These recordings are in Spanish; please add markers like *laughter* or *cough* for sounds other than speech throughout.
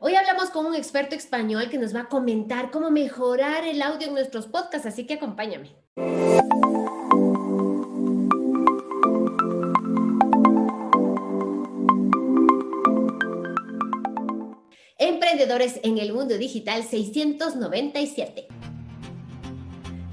Hoy hablamos con un experto español que nos va a comentar cómo mejorar el audio en nuestros podcasts, así que acompáñame. Emprendedores en el Mundo Digital 697.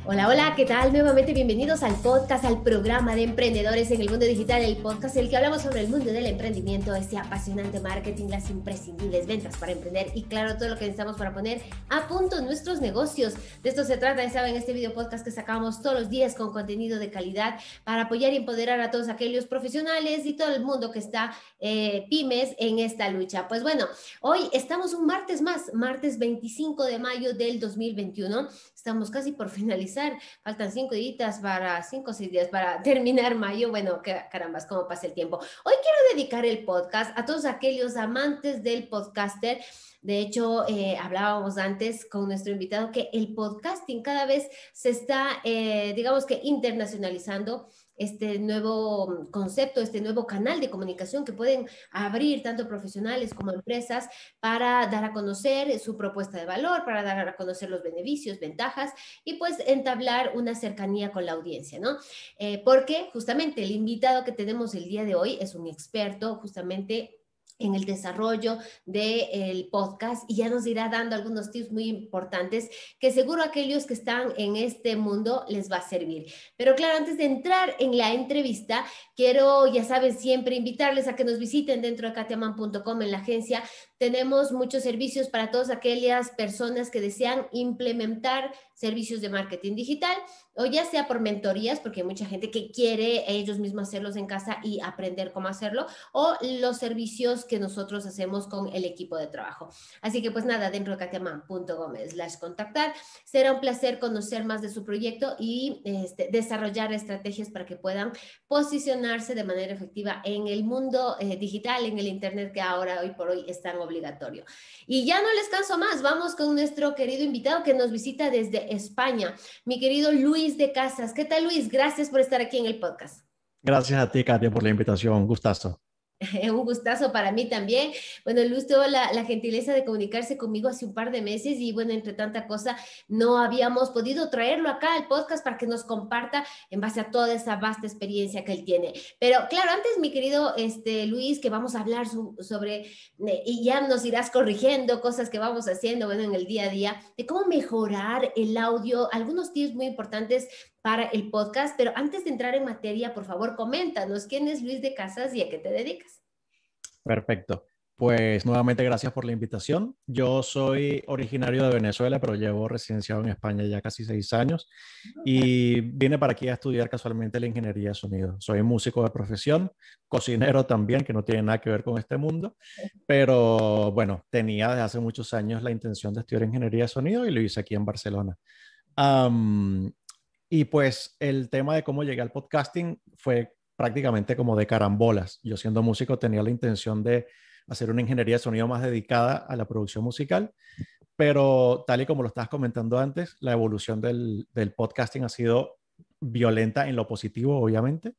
Hola, hola, ¿qué tal? Nuevamente bienvenidos al podcast, al programa de emprendedores en el mundo digital, el podcast en el que hablamos sobre el mundo del emprendimiento, este apasionante marketing, las imprescindibles ventas para emprender y claro, todo lo que necesitamos para poner a punto nuestros negocios. De esto se trata, ya saben, este video podcast que sacamos todos los días con contenido de calidad para apoyar y empoderar a todos aquellos profesionales y todo el mundo que está eh, pymes en esta lucha. Pues bueno, hoy estamos un martes más, martes 25 de mayo del 2021, estamos casi por *laughs* finalizar faltan cinco días para, cinco o seis días para *laughs* terminar mayo, bueno, carambas, cómo pasa el tiempo. Hoy quiero dedicar el podcast a todos aquellos amantes del podcaster. De hecho, eh, hablábamos antes con nuestro invitado que el podcasting cada vez se está, eh, digamos que internacionalizando este nuevo concepto, este nuevo canal de comunicación que pueden abrir tanto profesionales como empresas para dar a conocer su propuesta de valor, para dar a conocer los beneficios, ventajas y pues entablar una cercanía con la audiencia, ¿no? Eh, porque justamente el invitado que tenemos el día de hoy es un experto justamente en el desarrollo del podcast y ya nos irá dando algunos tips muy importantes que seguro aquellos que están en este mundo les va a servir. Pero claro, antes de entrar en la entrevista, quiero, ya saben, siempre invitarles a que nos visiten dentro de katiaman.com en la agencia tenemos muchos servicios para todas aquellas personas que desean implementar servicios de marketing digital o ya sea por mentorías, porque hay mucha gente que quiere ellos mismos hacerlos en casa y aprender cómo hacerlo, o los servicios que nosotros hacemos con el equipo de trabajo. Así que pues nada, dentro de katiaman.gomez slash contactar, será un placer conocer más de su proyecto y este, desarrollar estrategias para que puedan posicionarse de manera efectiva en el mundo eh, digital, en el Internet que ahora, hoy por hoy, están obligatorio. Y ya no les canso más, vamos con nuestro querido invitado que nos visita desde España, mi querido Luis de Casas. ¿Qué tal Luis? Gracias por estar aquí en el podcast. Gracias a ti, Katia, por la invitación. gustazo. *laughs* Un gustazo para mí también. Bueno, Luis tuvo la, gentileza de comunicarse conmigo hace un par de meses y bueno, entre tanta cosa, no habíamos podido traerlo acá al podcast para que nos comparta en base a toda esa vasta experiencia que él tiene. Pero claro, antes mi querido este, Luis, que vamos a hablar sobre, eh, y ya nos irás corrigiendo cosas que vamos haciendo, bueno, en el día a día, de cómo mejorar el audio, algunos tips muy importantes para el podcast, pero antes de entrar en materia, por favor, coméntanos quién es Luis de Casas y a qué te dedicas. Perfecto. Pues nuevamente gracias por la invitación. Yo soy originario de Venezuela, pero llevo residenciado en España ya casi seis años y vine para aquí a estudiar casualmente la ingeniería de sonido. Soy músico de profesión, cocinero también, que no tiene nada que ver con este mundo, pero bueno, tenía desde hace muchos años la intención de estudiar ingeniería de sonido y lo hice aquí en Barcelona. Y pues el tema de cómo llegué al podcasting fue prácticamente como de carambolas. Yo siendo músico tenía la intención de hacer una ingeniería de sonido más dedicada a la producción musical, pero tal y como lo estabas comentando antes, la evolución del, podcasting ha sido violenta en lo positivo, obviamente.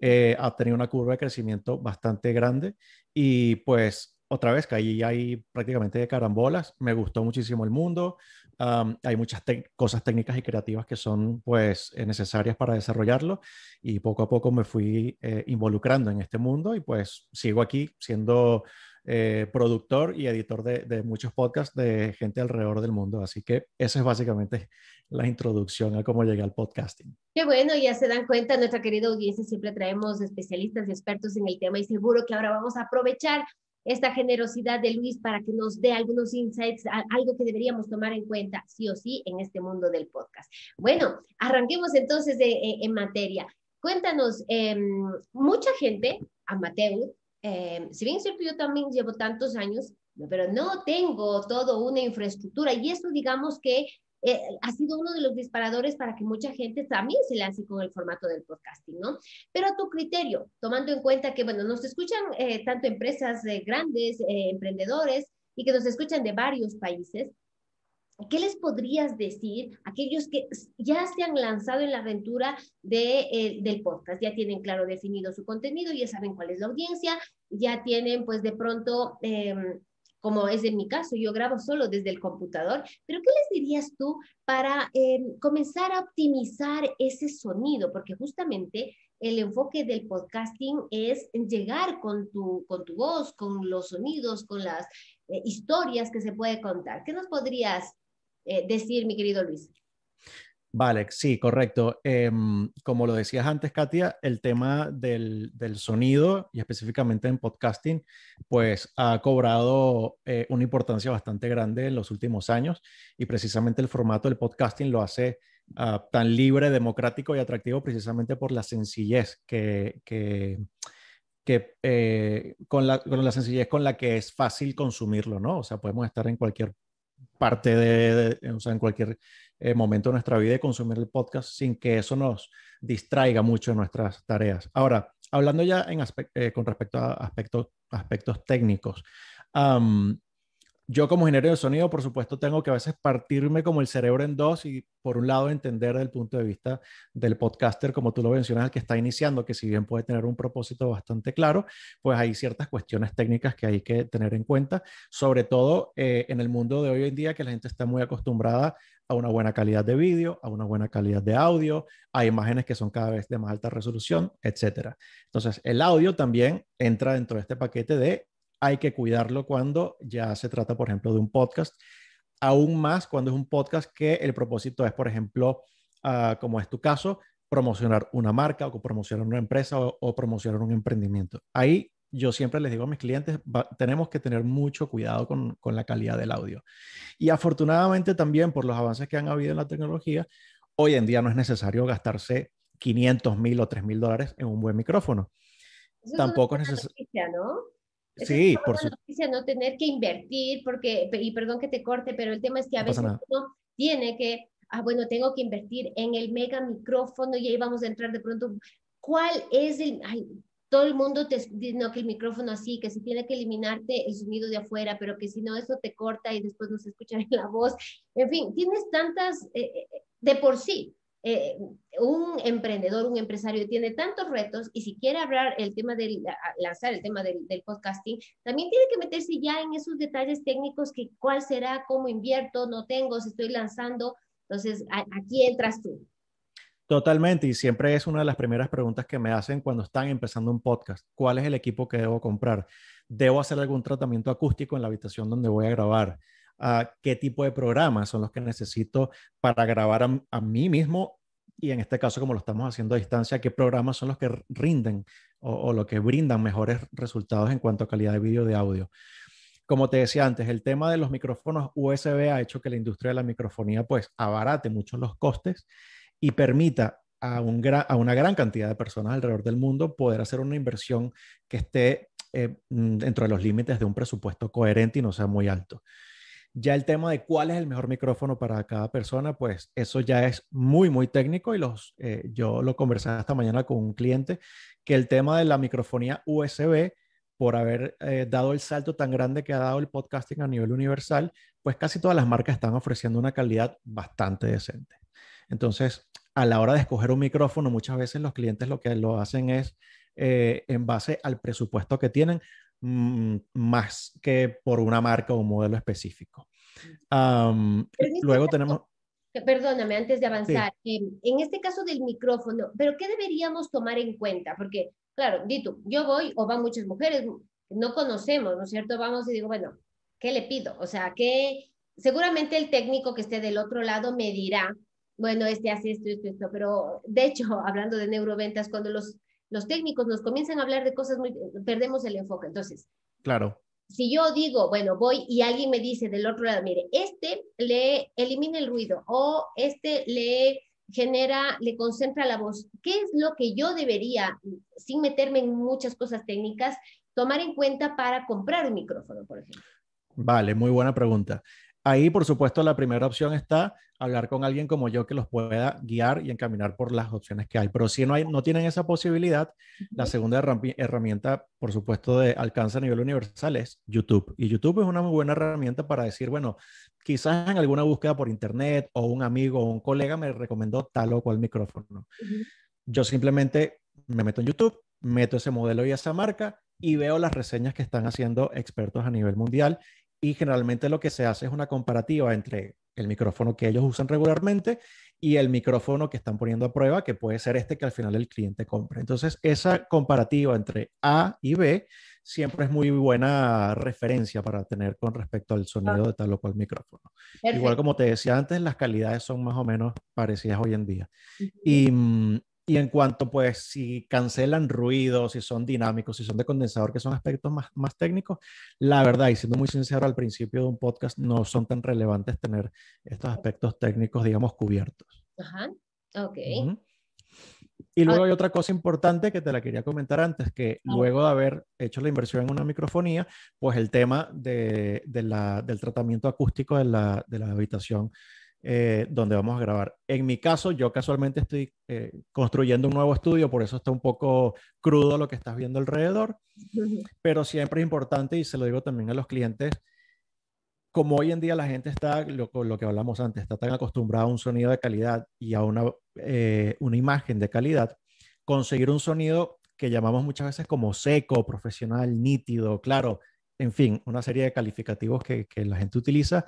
Eh, ha tenido una curva de crecimiento bastante grande y pues otra vez que ahí prácticamente de carambolas, me gustó muchísimo el mundo, hay muchas cosas técnicas y creativas que son pues eh, necesarias para desarrollarlo y poco a poco me fui eh, involucrando en este mundo y pues sigo aquí siendo eh, productor y editor de, de, muchos podcasts de gente alrededor del mundo. Así que esa es básicamente la introducción a cómo llegué al podcasting. Qué bueno, ya se dan cuenta, nuestra querida audiencia siempre traemos especialistas y expertos en el tema y seguro que ahora vamos a aprovechar esta generosidad de Luis para que nos dé algunos insights, algo que deberíamos tomar en cuenta, sí o sí, en este mundo del podcast. Bueno, arranquemos entonces eh, en materia. Cuéntanos, em, mucha gente, amateur, em, si bien es cierto, yo también llevo tantos años, pero no tengo toda una infraestructura y eso digamos que eh, ha sido uno de los disparadores para que mucha gente también se lance con el formato del podcasting, ¿no? Pero a tu criterio, tomando en cuenta que, bueno, nos escuchan eh, tanto empresas eh, grandes, emprendedores y que nos escuchan de varios países, ¿Qué les podrías decir a aquellos que ya se han lanzado en la aventura del podcast? Ya tienen claro definido su contenido, ya saben cuál es la audiencia, ya tienen pues de pronto em, como es en mi caso, yo grabo solo desde el computador, pero ¿qué les dirías tú para em, comenzar a optimizar ese sonido? Porque justamente el enfoque del podcasting es llegar con tu, con tu voz, con los sonidos, con las eh, historias que se puede contar. ¿Qué nos podrías eh, decir, mi querido Luis? Vale, sí, correcto. Em, como lo decías antes, Katia, el tema del, sonido y específicamente en podcasting, pues ha cobrado eh, una importancia bastante grande en los últimos años y precisamente el formato del podcasting lo hace ah, tan libre, democrático y atractivo precisamente por la sencillez que, que, eh, con, la, sencillez con la que es fácil consumirlo, ¿no? O sea, podemos estar en cualquier parte de, o sea, en cualquier eh, momento de nuestra vida de consumir el podcast sin que eso nos distraiga mucho de nuestras tareas. Ahora, hablando ya en eh, con respecto a aspectos, aspectos técnicos, yo como ingeniero de sonido, por supuesto, tengo que a veces partirme como el cerebro en dos y por un lado entender desde el punto de vista del podcaster, como tú lo mencionas, el que está iniciando, que si bien puede tener un propósito bastante claro, pues hay ciertas cuestiones técnicas que hay que tener en cuenta, sobre todo eh, en el mundo de hoy en día que la gente está muy acostumbrada a una buena calidad de vídeo, a una buena calidad de audio, a imágenes que son cada vez de más alta resolución, etc. Entonces, el audio también entra dentro de este paquete de hay que cuidarlo cuando ya se trata, por ejemplo, de un podcast, aún más cuando es un podcast que el propósito es, por ejemplo, ah, como es tu caso, promocionar una marca o promocionar una empresa o, promocionar un emprendimiento. Ahí yo siempre les digo a mis clientes, tenemos que tener mucho cuidado con, la calidad del audio. Y afortunadamente también por los avances que han habido en la tecnología, hoy en día no es necesario gastarse 500 mil o 3 mil dólares en un buen micrófono. Tampoco es necesario sí, por supuesto. No tener que invertir, porque, y perdón que te corte, pero el tema es que a veces uno tiene que, ah, bueno, tengo que invertir en el mega micrófono y ahí vamos a entrar de pronto. ¿Cuál es el, todo el mundo te no que el micrófono así, que si tiene que eliminarte el sonido de afuera, pero que si no eso te corta y después no se escucha *laughs* la voz. En fin, tienes tantas eh, eh, de por sí eh, un emprendedor, un empresario tiene tantos retos y si quiere hablar el tema del, lanzar el tema del, podcasting, también tiene que meterse ya en esos detalles técnicos que cuál será, cómo invierto, no tengo, si estoy lanzando. Entonces, aquí entras tú. Totalmente, y siempre es una de las primeras preguntas que me hacen cuando están empezando un podcast. ¿Cuál es el equipo que debo comprar? ¿Debo hacer algún tratamiento acústico en la habitación donde voy a grabar? qué tipo de programas son los que necesito para grabar a, mí mismo y en este caso, como lo estamos haciendo a distancia, qué programas son los que rinden o, lo que brindan mejores resultados en cuanto a calidad de vídeo de audio. Como te decía antes, el tema de los micrófonos USB ha hecho que la industria de la microfonía pues abarate mucho los costes y permita a, una gran cantidad de personas alrededor del mundo poder hacer una inversión que esté eh, mm, dentro de los límites de un presupuesto coherente y no sea muy alto. Ya el tema de cuál es el mejor micrófono para cada persona, pues eso ya es muy, muy técnico y los, eh, yo lo conversé esta mañana con un cliente que el tema de la microfonía USB, por haber eh, dado el salto tan grande que ha dado el podcasting a nivel universal, pues casi todas las marcas están ofreciendo una calidad bastante decente. Entonces, a la hora de escoger un micrófono, muchas veces los clientes lo que lo hacen es eh, en base al presupuesto que tienen, Mm, más que por una marca o un modelo específico. Este luego tenemos... Perdóname, antes de avanzar, em, en este caso del micrófono, pero ¿qué deberíamos tomar en cuenta? Porque, claro, Dito, yo voy o van muchas mujeres, no conocemos, ¿no es cierto? Vamos y digo, bueno, ¿qué le pido? O sea, que seguramente el técnico que esté del otro lado me dirá, bueno, este hace esto, esto, esto, pero de hecho, *laughs* hablando de neuroventas, cuando los los técnicos nos comienzan a hablar de cosas muy, perdemos el enfoque. Entonces, claro. Si yo digo, bueno, voy y alguien me dice del otro lado, mire, este le elimina el ruido o este le genera, le concentra la voz. ¿Qué es lo que yo debería, sin meterme en muchas cosas técnicas, tomar en cuenta para comprar un micrófono, por ejemplo? Vale, muy buena pregunta. Ahí, por supuesto, la primera opción está hablar con alguien como yo que los pueda guiar y encaminar por las opciones que hay. Pero si no, hay, no tienen esa posibilidad, la segunda herramienta, por supuesto, de alcance a nivel universal es YouTube. Y YouTube es una muy buena herramienta para decir, bueno, quizás en alguna búsqueda por internet o un amigo o un colega me recomendó tal o cual micrófono. Yo simplemente me meto en YouTube, meto ese modelo y esa marca y veo las reseñas que están haciendo expertos a nivel mundial y generalmente lo que se hace es una comparativa entre el micrófono que ellos usan regularmente y el micrófono que están poniendo a prueba, que puede ser este que al final el cliente compre. Entonces, esa comparativa entre A y B siempre es muy buena referencia para tener con respecto al sonido de tal o cual micrófono. Igual como te decía antes, las calidades son más o menos parecidas hoy en día. Y, mm, y en cuanto, pues, si cancelan ruidos, si son dinámicos, si son de condensador, que son aspectos más, técnicos, la verdad, y siendo muy sincero, al principio de un podcast no son tan relevantes tener estos aspectos técnicos, digamos, cubiertos. Ajá, ok. Y luego hay otra cosa importante que te la quería comentar antes, que luego de haber hecho la inversión en una microfonía, pues el tema de, del tratamiento acústico de la, de la habitación eh, donde vamos a grabar. En mi caso, yo casualmente estoy eh, construyendo un nuevo estudio, por eso está un poco crudo lo que estás viendo alrededor, pero siempre es importante, y se lo digo también a los clientes, como hoy en día la gente está, lo, que hablamos antes, está tan acostumbrada a un sonido de calidad y a una, eh, una imagen de calidad, conseguir un sonido que llamamos muchas veces como seco, profesional, nítido, claro, en fin, una serie de calificativos que, la gente utiliza,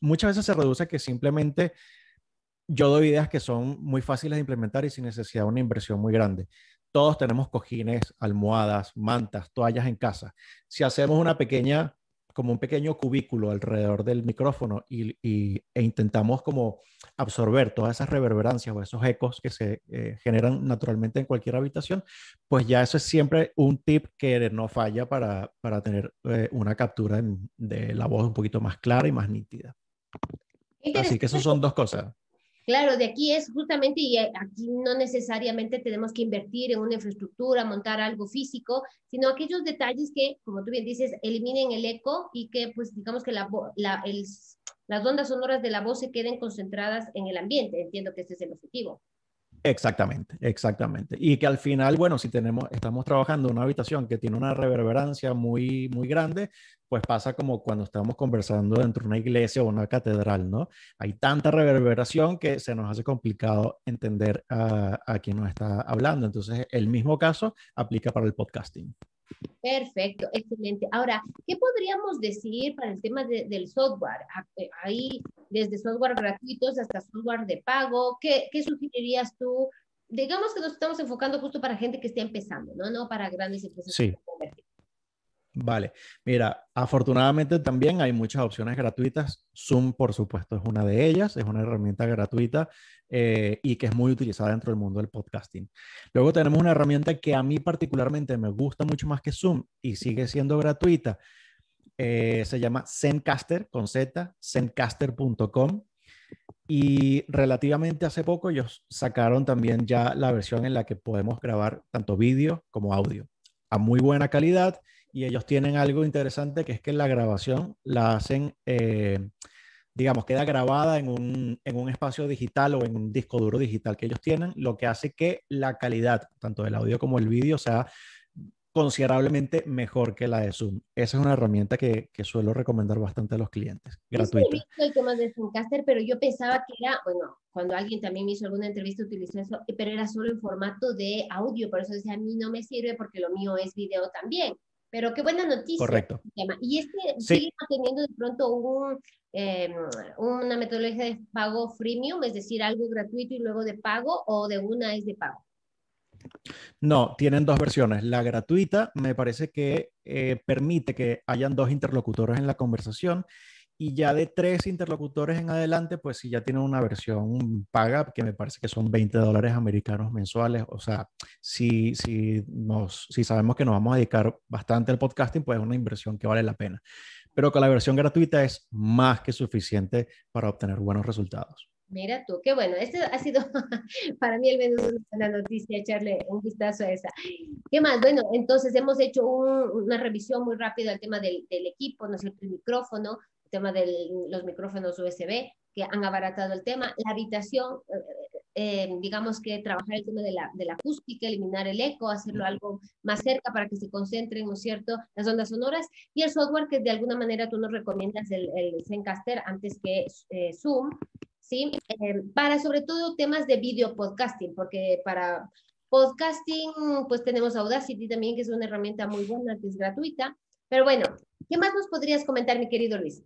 muchas veces se reduce a que simplemente yo doy ideas que son muy fáciles de implementar y sin necesidad de una inversión muy grande. Todos tenemos cojines, almohadas, mantas, toallas en casa. Si hacemos una pequeña como un pequeño cubículo alrededor del micrófono y, e intentamos como absorber todas esas reverberancias o esos ecos que se eh, generan naturalmente en cualquier habitación, pues ya eso es siempre un tip que no falla para, tener eh, una captura de la voz un poquito más clara y más nítida. Así que esas son dos cosas. Claro, de aquí es justamente, y eh, aquí no necesariamente tenemos que invertir en una infraestructura, montar algo físico, sino aquellos detalles que, como tú bien dices, eliminen el eco y que, pues, digamos que las ondas sonoras de la voz se queden concentradas en el ambiente. Entiendo que ese es el objetivo. Exactamente, exactamente. Y que al final, bueno, si tenemos, estamos trabajando en una habitación que tiene una reverberancia muy, muy grande, pues pasa como cuando estamos conversando dentro de una iglesia o una catedral, ¿no? Hay tanta reverberación que se nos hace complicado entender a, quién nos está hablando. Entonces, el mismo caso aplica para el podcasting. Perfecto, excelente. Ahora, ¿qué podríamos decir para el tema del software? Ah, eh, ahí, desde software gratuitos hasta software de pago, ¿qué, sugerirías tú? Digamos que nos estamos enfocando justo para gente que esté empezando, ¿no? No para grandes empresas. Sí. Vale, mira, afortunadamente también hay muchas opciones gratuitas. Zoom, por supuesto, es una de ellas, es una herramienta gratuita eh, y que es muy utilizada dentro del mundo del podcasting. Luego tenemos una herramienta que a mí particularmente me gusta mucho más que Zoom y sigue siendo gratuita. Eh, se llama Zencaster con Z, zencaster.com. Y relativamente hace poco ellos sacaron también ya la versión en la que podemos grabar tanto vídeo como audio a muy buena calidad y ellos tienen algo interesante que es que la grabación la hacen, eh, digamos, queda grabada en un, en un, espacio digital o en un disco duro digital que ellos tienen, lo que hace que la calidad, tanto del audio como el vídeo, sea considerablemente mejor que la de Zoom. Esa es una herramienta que, suelo recomendar bastante a los clientes, gratuita. Yo he visto el de Zoomcaster, pero yo pensaba que era, bueno, cuando alguien también me hizo alguna entrevista utilizó eso, eh, pero era solo en formato de audio, por eso decía, a mí no me sirve porque lo mío es video también pero qué buena noticia. Correcto. Y este sigue manteniendo de pronto un, em, una metodología de pago freemium, es decir, algo gratuito y luego de pago, o de una es de pago. No, tienen dos versiones. La gratuita me parece que eh, permite que hayan dos interlocutores en la conversación y ya de tres interlocutores en adelante, pues si ya tienen una versión paga, que me parece que son 20 dólares americanos mensuales, o sea, si, si, nos, si sabemos que nos vamos a dedicar bastante al podcasting, pues es una inversión que vale la pena. Pero con la versión gratuita es más que suficiente para obtener buenos resultados. Mira tú, qué bueno. Este ha sido *laughs* para mí el menos una noticia, echarle un vistazo a esa. ¿Qué más? Bueno, entonces hemos hecho una revisión muy rápida al tema del, equipo, ¿no sé El micrófono, tema de los micrófonos USB, que han abaratado el tema, la habitación, eh, eh, eh, digamos que trabajar el tema de la, acústica, eliminar el eco, hacerlo algo más cerca para que se concentren, ¿no es cierto?, las ondas sonoras y el software que de alguna manera tú nos recomiendas, el, Zencaster antes que Zoom, ¿sí? para sobre todo temas de video podcasting, porque para podcasting pues tenemos Audacity también, que es una herramienta muy buena, que es gratuita. Pero bueno, ¿qué más nos podrías comentar, mi querido Luis?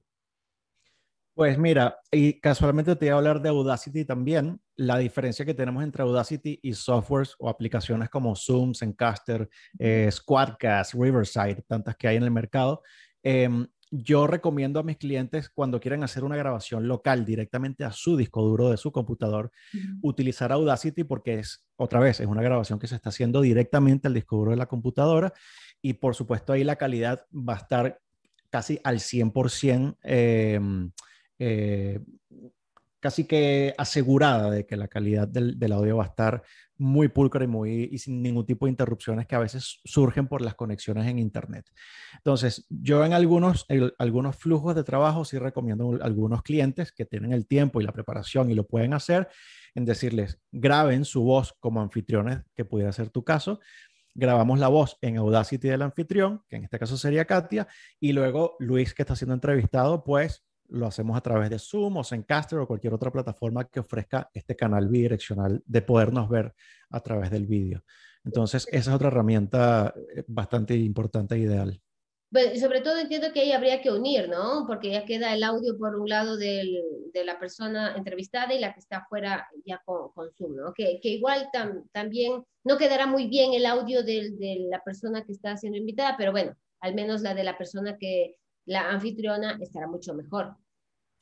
Pues mira, y casualmente te voy a hablar de Audacity también. La diferencia que tenemos entre Audacity y softwares o aplicaciones como Zoom, Zencaster, eh, Squadcast, Riverside, tantas que hay en el mercado. Em, yo recomiendo a mis clientes cuando quieran hacer una grabación local directamente a su disco duro de su computador, utilizar Audacity porque es, otra vez, es una grabación que se está haciendo directamente al disco duro de la computadora y por supuesto ahí la calidad va a estar casi al 100%. Eh, em, eh, casi que asegurada de que la calidad del, audio va a estar muy pulcra y, muy, sin ningún tipo de interrupciones que a veces surgen por las conexiones en Internet. Entonces, yo en algunos, algunos flujos de trabajo sí recomiendo a algunos clientes que tienen el tiempo y la preparación y lo pueden hacer, en decirles, graben su voz como anfitriones, que pudiera ser tu caso, grabamos la voz en Audacity del anfitrión, que en este caso sería Katia, y luego Luis, que está siendo entrevistado, pues lo hacemos a través de Zoom o Zencaster o cualquier otra plataforma que ofrezca este canal bidireccional de podernos ver a través del vídeo. Entonces, esa es otra herramienta eh, bastante importante e ideal. Pues, sobre todo entiendo que ahí habría que unir, ¿no? Porque ya queda el audio por un lado de la persona entrevistada y la que está fuera ya con, Zoom, ¿no? Que, igual también no quedará muy bien el audio de la persona que está siendo invitada, pero bueno, al menos la de la persona que la anfitriona estará mucho mejor.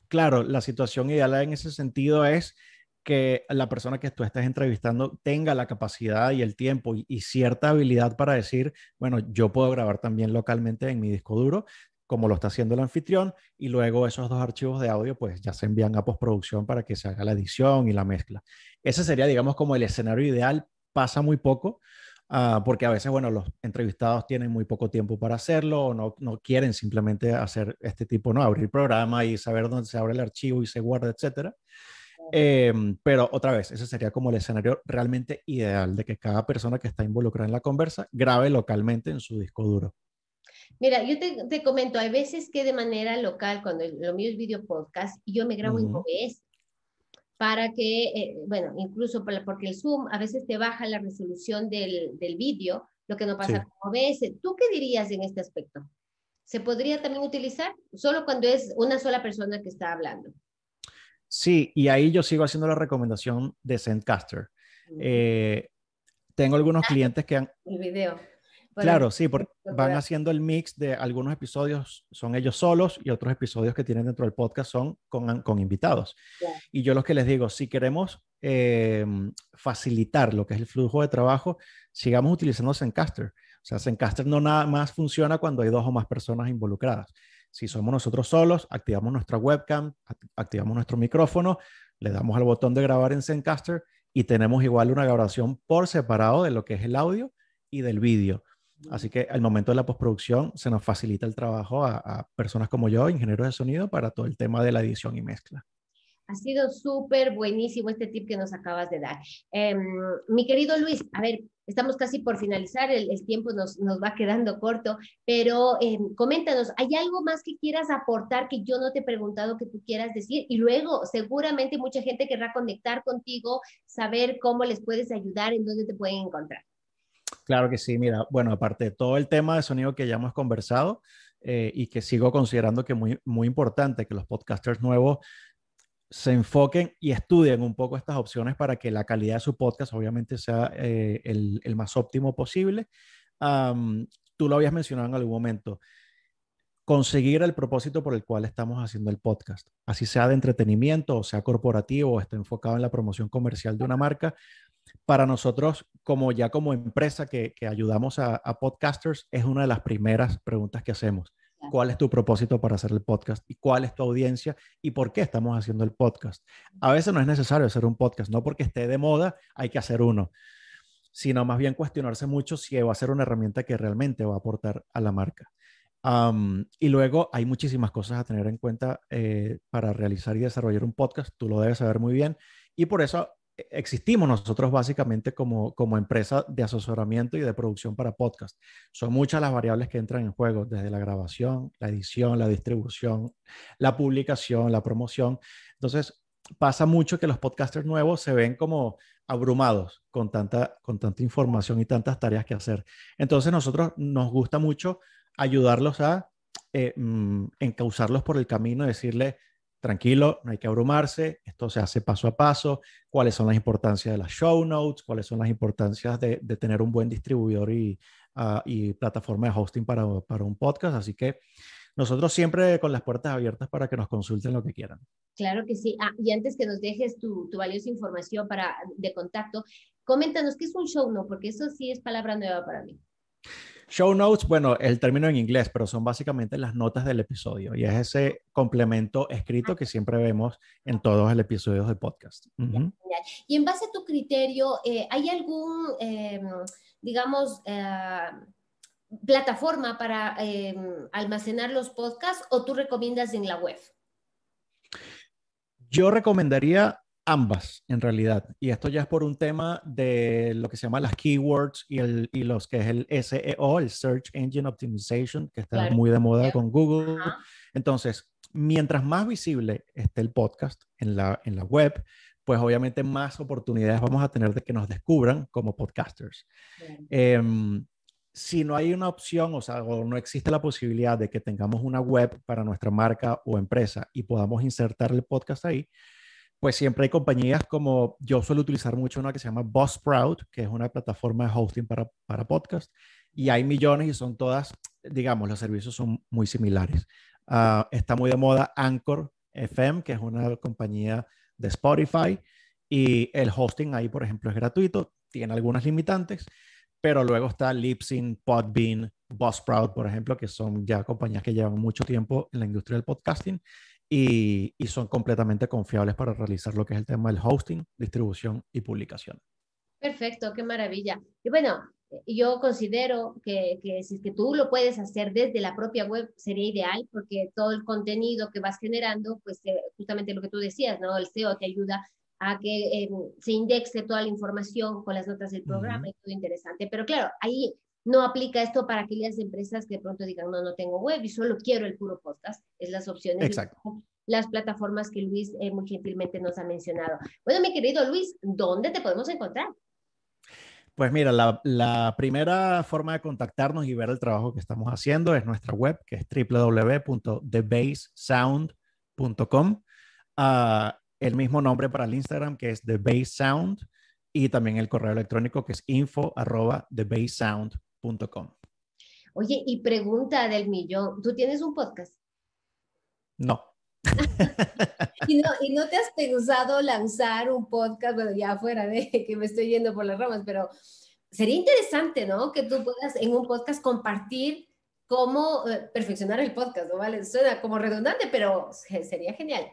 Claro, la situación ideal en ese sentido es que la persona que tú estás entrevistando tenga la capacidad y el tiempo y, cierta habilidad para decir, bueno, yo puedo grabar también localmente en mi disco duro, como lo está haciendo el anfitrión, y luego esos dos archivos de audio pues ya se envían a postproducción para que se haga la edición y la mezcla. Ese sería, digamos, como el escenario ideal, pasa muy poco, Ah, porque a veces, bueno, los entrevistados tienen muy poco tiempo para hacerlo o no, no, quieren simplemente hacer este tipo, ¿no? Abrir programa y saber dónde se abre el archivo y se guarda, etcétera. Em, pero otra vez, ese sería como el escenario realmente ideal de que cada persona que está involucrada en la conversa grabe localmente en su disco duro. Mira, yo te, comento, hay veces que de manera local, cuando lo mío es video podcast, yo me grabo en OBS para que, eh, bueno, incluso porque el Zoom a veces te baja la resolución del, del vídeo, lo que no pasa como con ¿Tú qué dirías en este aspecto? ¿Se podría también utilizar solo cuando es una sola persona que está hablando? Sí, y ahí yo sigo haciendo la recomendación de sendcaster eh, tengo algunos ah, clientes que han... El video. Claro, sí, porque van haciendo el mix de algunos episodios son ellos solos y otros episodios que tienen dentro del podcast son con, invitados. Y yo lo que les digo, si queremos em, facilitar lo que es el flujo de trabajo, sigamos utilizando Zencaster. O sea, Zencaster no nada más funciona cuando hay dos o más personas involucradas. Si somos nosotros solos, activamos nuestra webcam, activamos nuestro micrófono, le damos al botón de grabar en Zencaster y tenemos igual una grabación por separado de lo que es el audio y del vídeo. Así que al momento de la postproducción se nos facilita el trabajo a, personas como yo, ingenieros de sonido, para todo el tema de la edición y mezcla. Ha sido súper buenísimo este tip que nos acabas de dar. Em, mi querido Luis, a ver, estamos casi por finalizar, el, tiempo nos, nos, va quedando corto, pero em, coméntanos, ¿hay algo más que quieras aportar que yo no te he preguntado que tú quieras decir? Y luego, seguramente mucha gente querrá conectar contigo, saber cómo les puedes ayudar, en dónde te pueden encontrar. Claro que sí, mira, bueno, aparte de todo el tema de sonido que ya hemos conversado eh, y que sigo considerando que es muy, muy importante que los podcasters nuevos se enfoquen y estudien un poco estas opciones para que la calidad de su podcast obviamente sea eh, el, más óptimo posible. tú lo habías mencionado en algún momento, conseguir el propósito por el cual estamos haciendo el podcast, así sea de entretenimiento o sea corporativo o esté enfocado en la promoción comercial de una marca, para nosotros, como ya como empresa que, que ayudamos a, podcasters, es una de las primeras preguntas que hacemos. ¿Cuál es tu propósito para hacer el podcast? ¿Y cuál es tu audiencia? ¿Y por qué estamos haciendo el podcast? A veces no es necesario hacer un podcast, no porque esté de moda, hay que hacer uno, sino más bien cuestionarse mucho si va a ser una herramienta que realmente va a aportar a la marca. y luego hay muchísimas cosas a tener en cuenta eh, para realizar y desarrollar un podcast, tú lo debes saber muy bien. Y por eso existimos nosotros básicamente como, empresa de asesoramiento y de producción para podcast. Son muchas las variables que entran en juego, desde la grabación, la edición, la distribución, la publicación, la promoción. Entonces, pasa mucho que los podcasters nuevos se ven como abrumados con tanta, con tanta información y tantas tareas que hacer. Entonces, nosotros nos gusta mucho ayudarlos a eh, mm, encauzarlos por el camino, decirles, tranquilo, no hay que abrumarse, esto se hace paso a paso, cuáles son las importancias de las show notes, cuáles son las importancias de, tener un buen distribuidor y, ah, plataforma de hosting para, un podcast. Así que nosotros siempre con las puertas abiertas para que nos consulten lo que quieran. Claro que sí. Ah, y antes que nos dejes tu, valiosa información para, de contacto, coméntanos qué es un show note, porque eso sí es palabra nueva para mí. Show notes, bueno, el término en inglés, pero son básicamente las notas del episodio y es ese complemento escrito que siempre vemos en todos los episodios de podcast. Y en base a tu criterio, eh, ¿hay algún, em, digamos, eh, plataforma para em, almacenar los podcasts o tú recomiendas en la web? Yo recomendaría ambas en realidad. Y esto ya es por un tema de lo que se llama las keywords y, los que es el SEO, el Search Engine Optimization, que está muy de moda con Google. Entonces, mientras más visible esté el podcast en la, web, pues obviamente más oportunidades vamos a tener de que nos descubran como podcasters. Em, si no hay una opción, o sea, o no existe la posibilidad de que tengamos una web para nuestra marca o empresa y podamos insertar el podcast ahí, pues siempre hay compañías como yo suelo utilizar mucho una que se llama Buzzsprout, que es una plataforma de hosting para, para podcast, y hay millones y son todas, digamos, los servicios son muy similares. Ah, está muy de moda Anchor FM, que es una compañía de Spotify, y el hosting ahí, por ejemplo, es gratuito, tiene algunas limitantes, pero luego está Lipsyn, Podbean, Buzzsprout, por ejemplo, que son ya compañías que llevan mucho tiempo en la industria del podcasting y, son completamente confiables para realizar lo que es el tema del hosting, distribución y publicación. Perfecto, qué maravilla. Y bueno, yo considero que, si que tú lo puedes hacer desde la propia web sería ideal porque todo el contenido que vas generando, pues eh, justamente lo que tú decías, ¿no? El SEO te ayuda a que eh, se indexe toda la información con las notas del programa y todo interesante. Pero claro, ahí no aplica esto para aquellas empresas que pronto digan, no, no tengo web y solo quiero el puro podcast. Es las opciones. Exacto. Las plataformas que Luis eh, muy gentilmente nos ha mencionado. Bueno, mi querido Luis, ¿dónde te podemos encontrar? Pues mira, la, primera forma de contactarnos y ver el trabajo que estamos haciendo es nuestra web, que es www.thebasesound.com. Ah, el mismo nombre para el Instagram, que es The Sound, y también el correo electrónico, que es info arroba .com. Oye, y pregunta del millón, ¿tú tienes un podcast? No. *laughs* ¿Y, no, ¿Y, no, te has pensado lanzar un podcast, bueno, ya fuera de *laughs* que me estoy yendo por las ramas, pero sería interesante, ¿no? Que tú puedas en un podcast compartir cómo eh, perfeccionar el podcast, ¿no? ¿Vale? Suena como redundante, pero sería genial.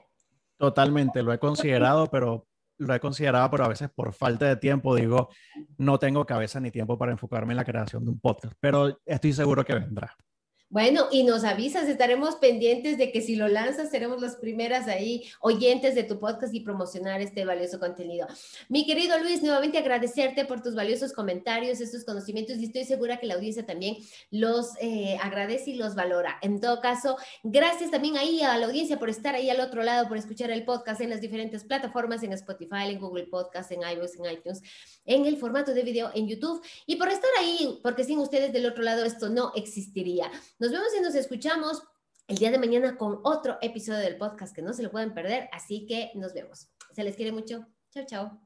Totalmente, lo he considerado, pero lo he considerado, pero a veces por falta de tiempo digo, no tengo cabeza ni tiempo para enfocarme en la creación de un podcast, pero estoy seguro que vendrá. Bueno, y nos avisas, estaremos pendientes de que si lo lanzas, seremos las primeras ahí oyentes de tu podcast y promocionar este valioso contenido. Mi querido Luis, nuevamente agradecerte por tus valiosos comentarios, estos conocimientos y estoy segura que la audiencia también los eh, agradece y los valora. En todo caso, gracias también ahí a la audiencia por estar ahí al otro lado, por escuchar el podcast en las diferentes plataformas, en Spotify, en Google Podcast, en iVoox, en iTunes, en el formato de video en YouTube y por estar ahí, porque sin ustedes del otro lado esto no existiría. Nos vemos y nos escuchamos el día de mañana con otro episodio del podcast que no se lo pueden perder, así que nos vemos. Se les quiere mucho. Chao, chao.